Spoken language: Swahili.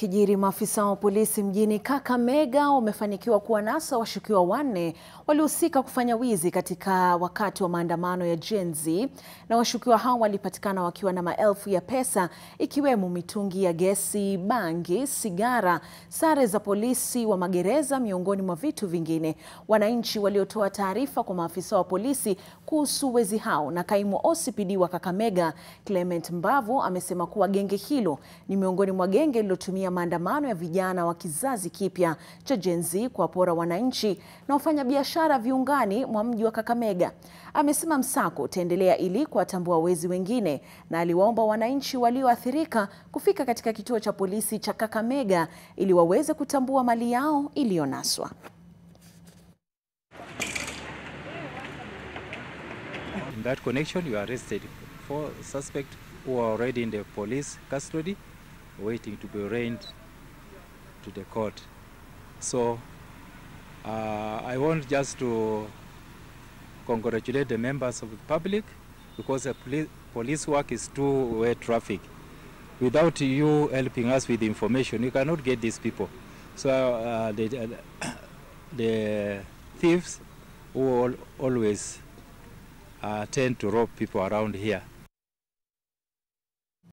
kijiri, maafisa wa polisi mjini Kakamega wamefanikiwa kuwanasa washukiwa wanne waliohusika kufanya wizi katika wakati wa maandamano ya Gen Z, na washukiwa hao walipatikana wakiwa na maelfu ya pesa ikiwemo mitungi ya gesi, bangi, sigara, sare za polisi wa magereza, miongoni mwa vitu vingine. Wananchi waliotoa taarifa kwa maafisa wa polisi kuhusu wezi hao, na kaimu OCPD wa Kakamega Clement Mbavu amesema kuwa genge hilo ni miongoni mwa genge lilotumia ya maandamano ya vijana wa kizazi kipya cha Gen Z kuwapora wananchi na wafanyabiashara viungani mwa mji wa Kakamega. Amesema msako utaendelea ili kuwatambua wezi wengine na aliwaomba wananchi walioathirika kufika katika kituo cha polisi cha Kakamega ili waweze kutambua mali yao iliyonaswa. In that connection, arrested who are already in the police custody. waiting to be arraigned to the court. So uh, I want just to congratulate the members of the public because the poli police work is two-way traffic. Without you helping us with information, you cannot get these people. So uh, the, uh, the thieves always uh, tend to rob people around here.